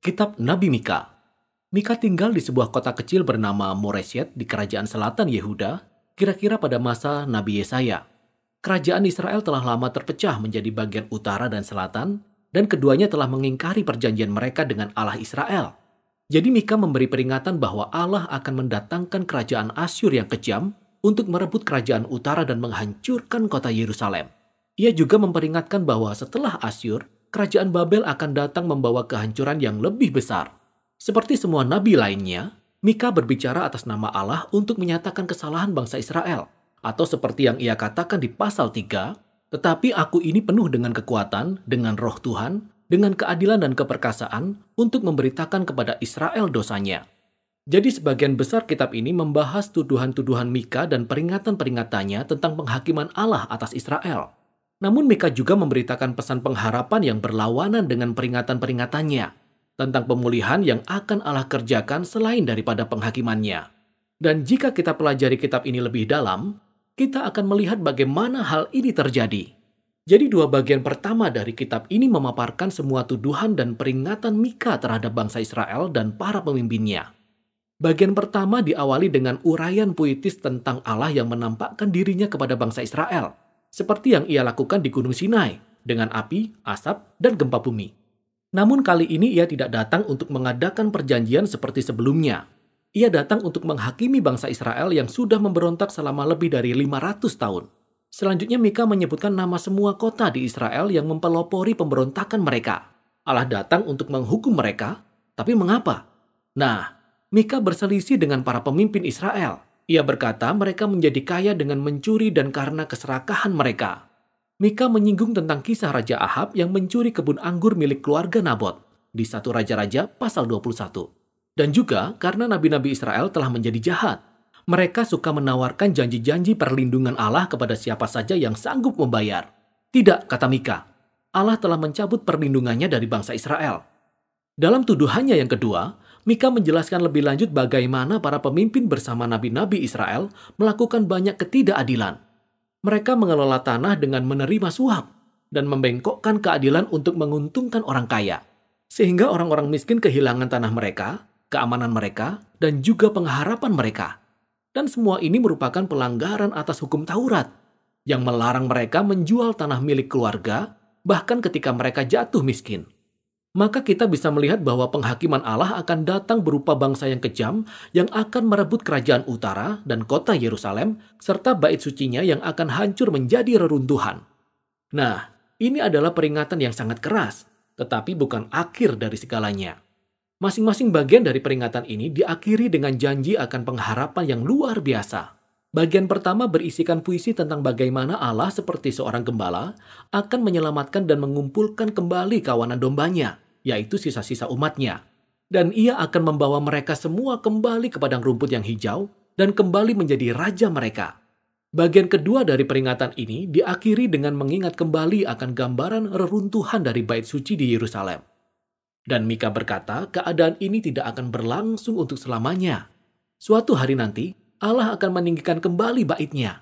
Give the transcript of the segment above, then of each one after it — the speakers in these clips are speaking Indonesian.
Kitab Nabi Mika Mika tinggal di sebuah kota kecil bernama Moreset di kerajaan selatan Yehuda, kira-kira pada masa Nabi Yesaya. Kerajaan Israel telah lama terpecah menjadi bagian utara dan selatan, dan keduanya telah mengingkari perjanjian mereka dengan Allah Israel. Jadi Mika memberi peringatan bahwa Allah akan mendatangkan kerajaan Asyur yang kejam untuk merebut kerajaan utara dan menghancurkan kota Yerusalem. Ia juga memperingatkan bahwa setelah Asyur, kerajaan Babel akan datang membawa kehancuran yang lebih besar. Seperti semua nabi lainnya, Mika berbicara atas nama Allah untuk menyatakan kesalahan bangsa Israel, atau seperti yang ia katakan di pasal 3, tetapi aku ini penuh dengan kekuatan, dengan roh Tuhan, dengan keadilan dan keperkasaan untuk memberitakan kepada Israel dosanya. Jadi sebagian besar kitab ini membahas tuduhan-tuduhan Mika dan peringatan-peringatannya tentang penghakiman Allah atas Israel. Namun Mika juga memberitakan pesan pengharapan yang berlawanan dengan peringatan-peringatannya tentang pemulihan yang akan Allah kerjakan selain daripada penghakimannya. Dan jika kita pelajari kitab ini lebih dalam, kita akan melihat bagaimana hal ini terjadi. Jadi dua bagian pertama dari kitab ini memaparkan semua tuduhan dan peringatan Mika terhadap bangsa Israel dan para pemimpinnya. Bagian pertama diawali dengan uraian puitis tentang Allah yang menampakkan dirinya kepada bangsa Israel – seperti yang ia lakukan di Gunung Sinai dengan api, asap, dan gempa bumi. Namun kali ini ia tidak datang untuk mengadakan perjanjian seperti sebelumnya. Ia datang untuk menghakimi bangsa Israel yang sudah memberontak selama lebih dari 500 tahun. Selanjutnya Mika menyebutkan nama semua kota di Israel yang mempelopori pemberontakan mereka. Allah datang untuk menghukum mereka, tapi mengapa? Nah, Mika berselisih dengan para pemimpin Israel ia berkata mereka menjadi kaya dengan mencuri dan karena keserakahan mereka. Mika menyinggung tentang kisah Raja Ahab yang mencuri kebun anggur milik keluarga Nabot di satu Raja-Raja pasal 21. Dan juga karena nabi-nabi Israel telah menjadi jahat. Mereka suka menawarkan janji-janji perlindungan Allah kepada siapa saja yang sanggup membayar. Tidak, kata Mika. Allah telah mencabut perlindungannya dari bangsa Israel. Dalam tuduhannya yang kedua, Mika menjelaskan lebih lanjut bagaimana para pemimpin bersama nabi-nabi Israel melakukan banyak ketidakadilan. Mereka mengelola tanah dengan menerima suap dan membengkokkan keadilan untuk menguntungkan orang kaya, sehingga orang-orang miskin kehilangan tanah mereka, keamanan mereka, dan juga pengharapan mereka. Dan semua ini merupakan pelanggaran atas hukum Taurat yang melarang mereka menjual tanah milik keluarga, bahkan ketika mereka jatuh miskin maka kita bisa melihat bahwa penghakiman Allah akan datang berupa bangsa yang kejam yang akan merebut kerajaan utara dan kota Yerusalem serta bait sucinya yang akan hancur menjadi reruntuhan. Nah, ini adalah peringatan yang sangat keras, tetapi bukan akhir dari segalanya. Masing-masing bagian dari peringatan ini diakhiri dengan janji akan pengharapan yang luar biasa. Bagian pertama berisikan puisi tentang bagaimana Allah seperti seorang gembala akan menyelamatkan dan mengumpulkan kembali kawanan dombanya, yaitu sisa-sisa umatnya. Dan ia akan membawa mereka semua kembali ke padang rumput yang hijau dan kembali menjadi raja mereka. Bagian kedua dari peringatan ini diakhiri dengan mengingat kembali akan gambaran reruntuhan dari bait suci di Yerusalem. Dan Mika berkata, keadaan ini tidak akan berlangsung untuk selamanya. Suatu hari nanti, Allah akan meninggikan kembali baitnya.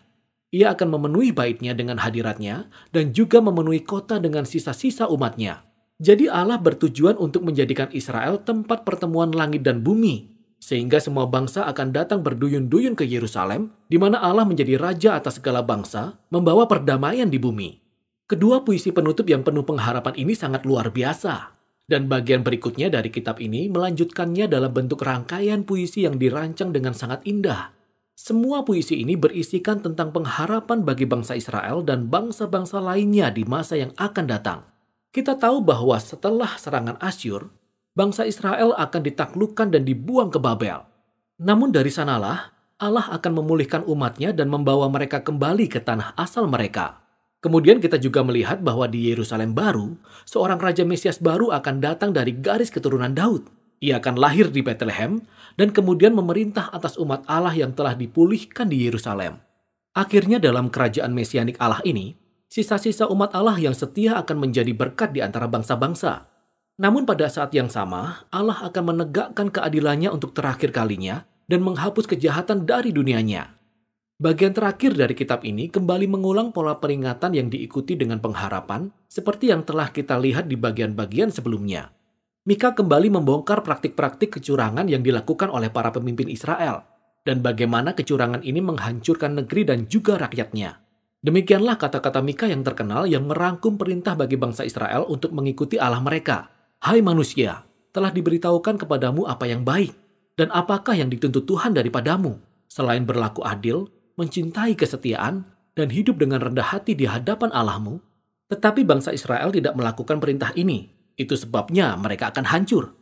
Ia akan memenuhi baitnya dengan hadiratnya dan juga memenuhi kota dengan sisa-sisa umatnya. Jadi Allah bertujuan untuk menjadikan Israel tempat pertemuan langit dan bumi, sehingga semua bangsa akan datang berduyun-duyun ke Yerusalem, di mana Allah menjadi raja atas segala bangsa, membawa perdamaian di bumi. Kedua puisi penutup yang penuh pengharapan ini sangat luar biasa. Dan bagian berikutnya dari kitab ini melanjutkannya dalam bentuk rangkaian puisi yang dirancang dengan sangat indah. Semua puisi ini berisikan tentang pengharapan bagi bangsa Israel dan bangsa-bangsa lainnya di masa yang akan datang. Kita tahu bahwa setelah serangan Asyur, bangsa Israel akan ditaklukkan dan dibuang ke Babel. Namun dari sanalah, Allah akan memulihkan umatnya dan membawa mereka kembali ke tanah asal mereka. Kemudian kita juga melihat bahwa di Yerusalem baru, seorang Raja Mesias baru akan datang dari garis keturunan Daud. Ia akan lahir di Bethlehem dan kemudian memerintah atas umat Allah yang telah dipulihkan di Yerusalem. Akhirnya dalam kerajaan mesianik Allah ini, sisa-sisa umat Allah yang setia akan menjadi berkat di antara bangsa-bangsa. Namun pada saat yang sama, Allah akan menegakkan keadilannya untuk terakhir kalinya dan menghapus kejahatan dari dunianya. Bagian terakhir dari kitab ini kembali mengulang pola peringatan yang diikuti dengan pengharapan seperti yang telah kita lihat di bagian-bagian sebelumnya. Mika kembali membongkar praktik-praktik kecurangan yang dilakukan oleh para pemimpin Israel dan bagaimana kecurangan ini menghancurkan negeri dan juga rakyatnya. Demikianlah kata-kata Mika yang terkenal yang merangkum perintah bagi bangsa Israel untuk mengikuti Allah mereka. Hai manusia, telah diberitahukan kepadamu apa yang baik dan apakah yang dituntut Tuhan daripadamu selain berlaku adil, mencintai kesetiaan, dan hidup dengan rendah hati di hadapan Allahmu. Tetapi bangsa Israel tidak melakukan perintah ini, itu sebabnya mereka akan hancur.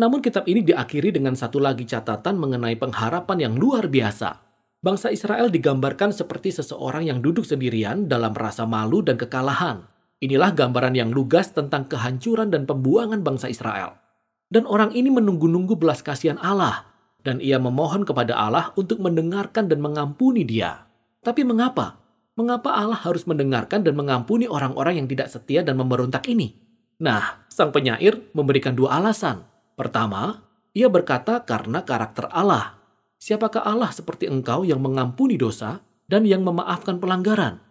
Namun kitab ini diakhiri dengan satu lagi catatan mengenai pengharapan yang luar biasa. Bangsa Israel digambarkan seperti seseorang yang duduk sendirian dalam rasa malu dan kekalahan. Inilah gambaran yang lugas tentang kehancuran dan pembuangan bangsa Israel. Dan orang ini menunggu-nunggu belas kasihan Allah, dan ia memohon kepada Allah untuk mendengarkan dan mengampuni dia. Tapi mengapa? Mengapa Allah harus mendengarkan dan mengampuni orang-orang yang tidak setia dan memberontak ini? Nah, sang penyair memberikan dua alasan. Pertama, ia berkata karena karakter Allah. Siapakah Allah seperti engkau yang mengampuni dosa dan yang memaafkan pelanggaran?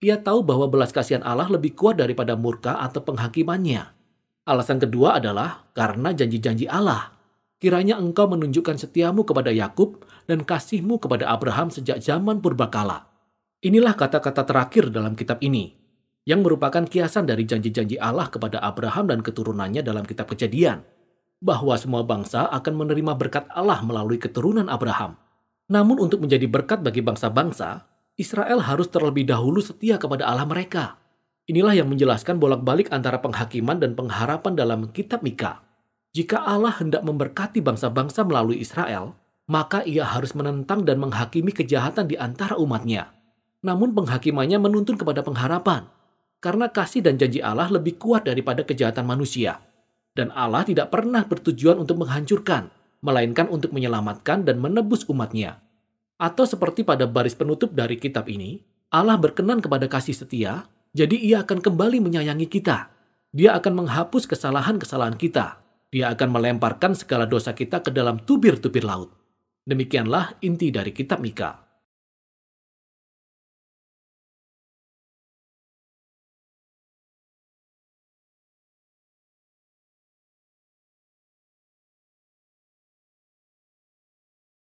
Ia tahu bahwa belas kasihan Allah lebih kuat daripada murka atau penghakimannya. Alasan kedua adalah karena janji-janji Allah. Kiranya engkau menunjukkan setiamu kepada Yakub dan kasihmu kepada Abraham sejak zaman purbakala. Inilah kata-kata terakhir dalam kitab ini, yang merupakan kiasan dari janji-janji Allah kepada Abraham dan keturunannya dalam kitab kejadian, bahwa semua bangsa akan menerima berkat Allah melalui keturunan Abraham. Namun untuk menjadi berkat bagi bangsa-bangsa, Israel harus terlebih dahulu setia kepada Allah mereka. Inilah yang menjelaskan bolak-balik antara penghakiman dan pengharapan dalam kitab Mika. Jika Allah hendak memberkati bangsa-bangsa melalui Israel, maka ia harus menentang dan menghakimi kejahatan di antara umatnya. Namun penghakimannya menuntun kepada pengharapan karena kasih dan janji Allah lebih kuat daripada kejahatan manusia. Dan Allah tidak pernah bertujuan untuk menghancurkan, melainkan untuk menyelamatkan dan menebus umatnya. Atau seperti pada baris penutup dari kitab ini, Allah berkenan kepada kasih setia, jadi ia akan kembali menyayangi kita. Dia akan menghapus kesalahan-kesalahan kita. Dia akan melemparkan segala dosa kita ke dalam tubir-tubir laut. Demikianlah inti dari kitab Mika.